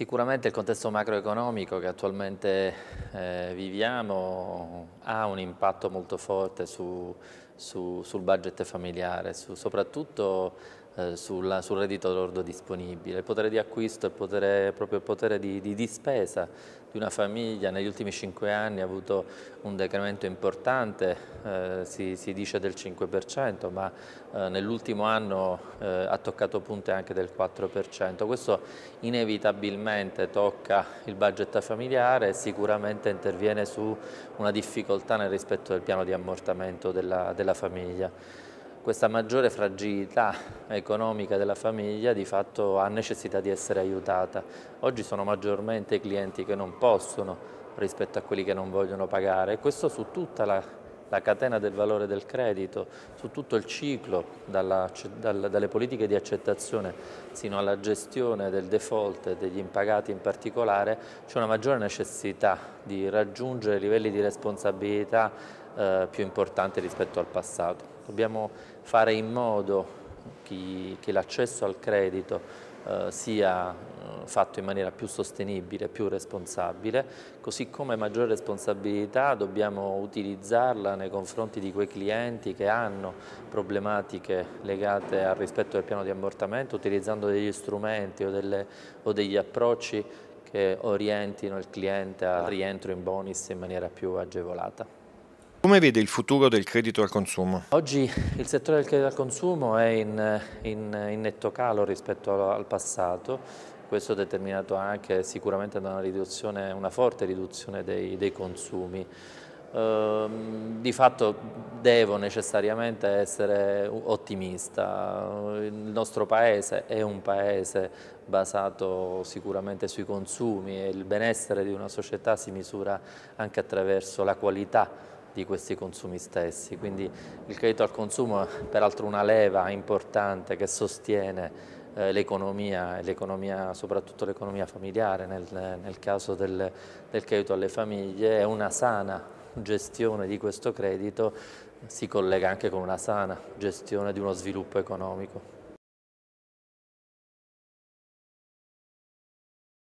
Sicuramente il contesto macroeconomico che attualmente eh, viviamo ha un impatto molto forte su, su, sul budget familiare, su, soprattutto eh, sulla, sul reddito lordo disponibile, il potere di acquisto, il potere, proprio il potere di, di, di spesa di una famiglia negli ultimi cinque anni ha avuto un decremento importante, eh, si, si, dice del 5%, ma eh, nell'ultimo anno eh, ha toccato punte anche del 4%. Questo inevitabilmente tocca il budget familiare e sicuramente interviene su una difficoltà nel rispetto del piano di ammortamento della, della famiglia questa maggiore fragilità economica della famiglia di fatto ha necessità di essere aiutata. Oggi sono maggiormente i clienti che non possono rispetto a quelli che non vogliono pagare e questo su tutta la la catena del valore del credito, su tutto il ciclo, dalla, dal, dalle politiche di accettazione sino alla gestione del default e degli impagati in particolare, c'è una maggiore necessità di raggiungere livelli di responsabilità eh, più importanti rispetto al passato. Dobbiamo fare in modo che, che l'accesso al credito eh, sia fatto in maniera più sostenibile, più responsabile, così come maggiore responsabilità dobbiamo utilizzarla nei confronti di quei clienti che hanno problematiche legate al rispetto del piano di ammortamento utilizzando degli strumenti o, delle, o degli approcci che orientino il cliente al rientro in bonus in maniera più agevolata. Come vede il futuro del credito al consumo? Oggi il settore del credito al consumo è in, in, in netto calo rispetto al passato questo ha determinato anche sicuramente una, riduzione, una forte riduzione dei, dei consumi. Uh, di fatto devo necessariamente essere ottimista. Il nostro paese è un paese basato sicuramente sui consumi e il benessere di una società si misura anche attraverso la qualità di questi consumi stessi. Quindi il credito al consumo è peraltro una leva importante che sostiene eh, l'economia, l'economia, soprattutto l'economia familiare nel, nel caso del, del credito alle famiglie e una sana gestione di questo credito si collega anche con una sana gestione di uno sviluppo economico.